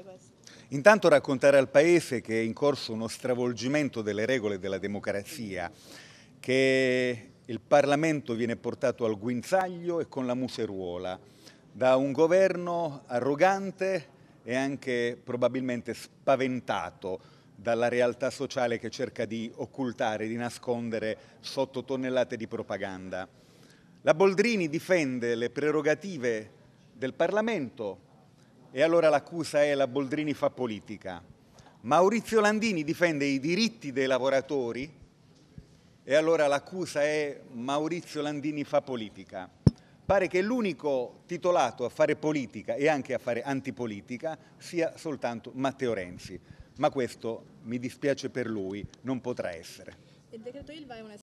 fare questo? Intanto raccontare al Paese che è in corso uno stravolgimento delle regole della democrazia, che il Parlamento viene portato al guinzaglio e con la museruola da un governo arrogante e anche probabilmente spaventato dalla realtà sociale che cerca di occultare, di nascondere sotto tonnellate di propaganda. La Boldrini difende le prerogative del Parlamento, e allora l'accusa è la Boldrini fa politica. Maurizio Landini difende i diritti dei lavoratori e allora l'accusa è Maurizio Landini fa politica. Pare che l'unico titolato a fare politica e anche a fare antipolitica sia soltanto Matteo Renzi, ma questo mi dispiace per lui, non potrà essere. Il decreto Ilva è